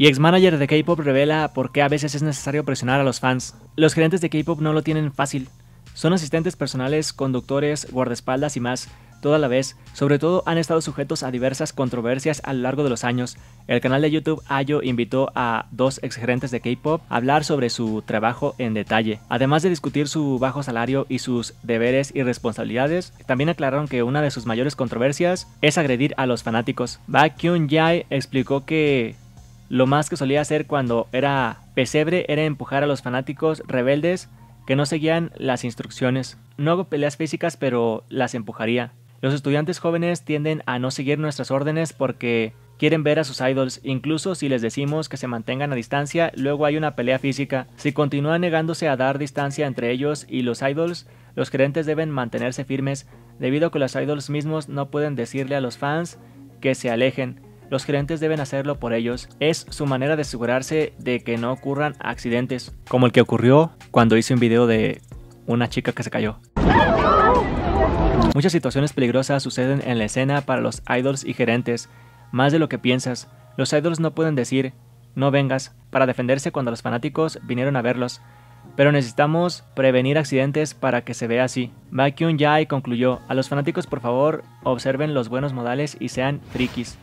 Y ex-manager de K-Pop revela por qué a veces es necesario presionar a los fans. Los gerentes de K-Pop no lo tienen fácil. Son asistentes personales, conductores, guardaespaldas y más, toda la vez. Sobre todo han estado sujetos a diversas controversias a lo largo de los años. El canal de YouTube Ayo invitó a dos ex-gerentes de K-Pop a hablar sobre su trabajo en detalle. Además de discutir su bajo salario y sus deberes y responsabilidades, también aclararon que una de sus mayores controversias es agredir a los fanáticos. Ba Kyun Jae explicó que lo más que solía hacer cuando era pesebre era empujar a los fanáticos rebeldes que no seguían las instrucciones. No hago peleas físicas, pero las empujaría. Los estudiantes jóvenes tienden a no seguir nuestras órdenes porque quieren ver a sus idols, incluso si les decimos que se mantengan a distancia, luego hay una pelea física. Si continúa negándose a dar distancia entre ellos y los idols, los creentes deben mantenerse firmes, debido a que los idols mismos no pueden decirle a los fans que se alejen. Los gerentes deben hacerlo por ellos. Es su manera de asegurarse de que no ocurran accidentes, como el que ocurrió cuando hice un video de una chica que se cayó. Muchas situaciones peligrosas suceden en la escena para los idols y gerentes, más de lo que piensas. Los idols no pueden decir, no vengas, para defenderse cuando los fanáticos vinieron a verlos. Pero necesitamos prevenir accidentes para que se vea así. Baekhyun y concluyó, a los fanáticos por favor, observen los buenos modales y sean frikis.